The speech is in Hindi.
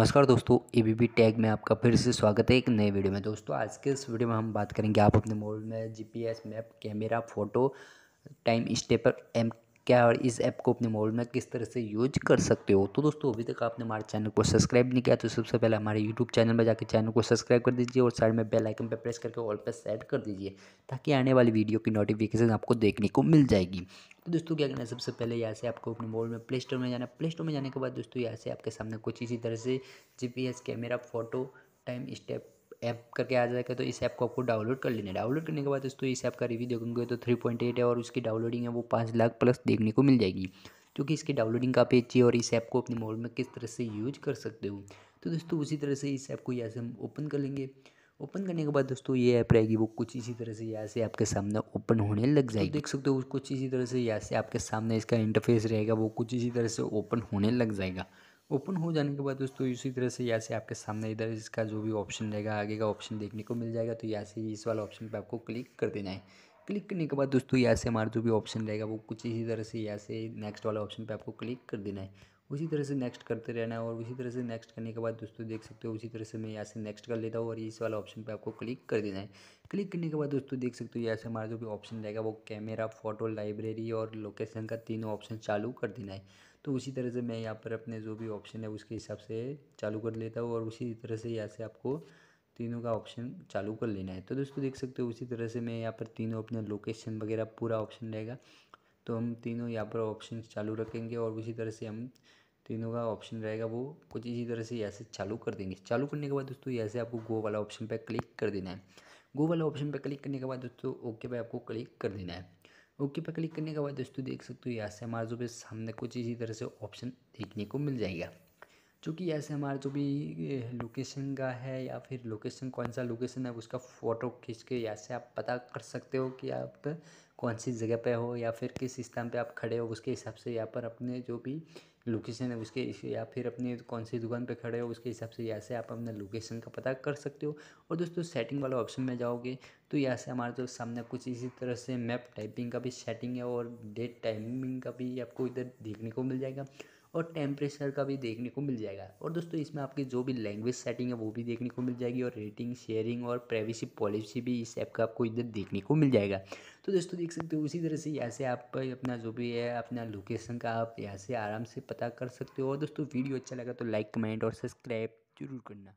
नमस्कार दोस्तों ए बी बी टैग में आपका फिर से स्वागत है एक नए वीडियो में दोस्तों आज के इस वीडियो में हम बात करेंगे आप अपने मोबाइल में GPS map camera photo time stepper एम क्या और इस ऐप को अपने मोबाइल में किस तरह से यूज कर सकते हो तो दोस्तों अभी तक आपने हमारे चैनल को सब्सक्राइब नहीं किया तो सबसे पहले हमारे यूट्यूब चैनल में जाकर चैनल को सब्सक्राइब कर दीजिए और साइड में बेल आइकन पर प्रेस करके ऑल पर सेट कर दीजिए ताकि आने वाली वीडियो की नोटिफिकेशन आपको देखने को मिल जाएगी तो दोस्तों क्या करना है सबसे पहले यहाँ से आपको अपने मोबाइल में प्ले स्टोर में जाना है प्ले स्टोर में जाने के बाद दोस्तों यहाँ से आपके सामने कुछ इसी तरह से जी camera photo time step app करके आ जाएगा तो इस ऐप को आपको डाउनलोड कर लेना है डाउनलोड करने के बाद दोस्तों इस ऐप का रिव्यू देखोगे तो थ्री पॉइंट एट है और उसकी डाउनलोडिंग है वो पाँच लाख प्लस देखने को मिल जाएगी क्योंकि इसकी डाउनलोडिंग काफ़ी अच्छी है और इस ऐप को अपने मोबाइल में किस तरह से यूज कर सकते हो तो दोस्तों उसी तरह से इस ऐप को यहाँ से हम ओपन कर लेंगे ओपन करने के बाद दोस्तों ये ऐप रहेगी वो कुछ इसी तरह से यहाँ से आपके सामने ओपन होने लग तो जाएगी देख सकते हो कुछ इसी तरह से यहाँ से आपके सामने इसका इंटरफेस रहेगा वो कुछ इसी तरह से ओपन होने लग जाएगा ओपन हो जाने के बाद दोस्तों इसी तरह से यहाँ से आपके सामने इधर इसका जो भी ऑप्शन रहेगा आगे का ऑप्शन देखने को मिल जाएगा तो यहाँ से इस वाला ऑप्शन पर आपको क्लिक कर देना है क्लिक करने के बाद दोस्तों यहाँ से हमारा जो भी ऑप्शन रहेगा वो कुछ इसी तरह से यहाँ से नेक्स्ट वाला ऑप्शन पर आपको क्लिक कर देना है उसी तरह से नेक्स्ट करते रहना है और उसी तरह से नेक्स्ट करने के बाद दोस्तों देख सकते हो उसी तरह से मैं यहाँ से नेक्स्ट कर लेता हूँ और इस वाला ऑप्शन पे आपको क्लिक कर देना है क्लिक करने के बाद दोस्तों देख सकते हो यहाँ से हमारा जो भी ऑप्शन रहेगा वो कैमरा फोटो लाइब्रेरी और लोकेशन का तीनों ऑप्शन चालू कर देना है तो उसी तरह से मैं यहाँ पर अपने जो भी ऑप्शन है उसके हिसाब से चालू कर लेता हूँ और उसी तरह से यहाँ से आपको तीनों का ऑप्शन चालू कर लेना है तो दोस्तों देख सकते हो उसी तरह से मैं यहाँ पर तीनों अपना लोकेशन वगैरह पूरा ऑप्शन रहेगा तो हम तीनों यहाँ पर ऑप्शन चालू रखेंगे और उसी तरह से हम तीनों का ऑप्शन रहेगा वो कुछ इसी तरह से यहाँ से चालू कर देंगे चालू करने के बाद दोस्तों यहाँ से आपको गो वाला ऑप्शन पर क्लिक कर देना है गो वाला ऑप्शन पर क्लिक करने के बाद दोस्तों ओके पर आपको क्लिक कर देना है ओके पर क्लिक करने के बाद दोस्तों देख सकते हो यहाँ से हमारे जो सामने कुछ इसी तरह से ऑप्शन देखने को मिल जाएगा जो कि ऐसे हमारा जो भी लोकेशन का है या फिर लोकेशन कौन सा लोकेशन है उसका फ़ोटो खींच के ऐसे आप पता कर सकते हो कि आप कौन सी जगह पे हो या फिर किस स्थान पे आप खड़े हो उसके हिसाब से यहाँ पर अपने जो भी लोकेशन है उसके या फिर अपने कौन सी दुकान पे खड़े हो उसके हिसाब से यहाँ से आप अपने लोकेशन का पता कर सकते हो और दोस्तों सेटिंग वाला ऑप्शन में जाओगे तो यहाँ से हमारे जो सामने कुछ इसी तरह से मैप टाइपिंग का भी सेटिंग है और डेट टाइमिंग का भी आपको इधर देखने को मिल जाएगा और टेम्परेचर का भी देखने को मिल जाएगा और दोस्तों इसमें आपकी जो भी लैंग्वेज सेटिंग है वो भी देखने को मिल जाएगी और रेटिंग शेयरिंग और प्राइवेसी पॉलिसी भी इस ऐप का आपको इधर देखने को मिल जाएगा तो दोस्तों देख सकते हो उसी तरह से यहाँ से आप अपना जो भी है अपना लोकेशन का आप यहाँ से आराम से पता कर सकते हो और दोस्तों वीडियो अच्छा लगा तो लाइक कमेंट और सब्सक्राइब जरूर करना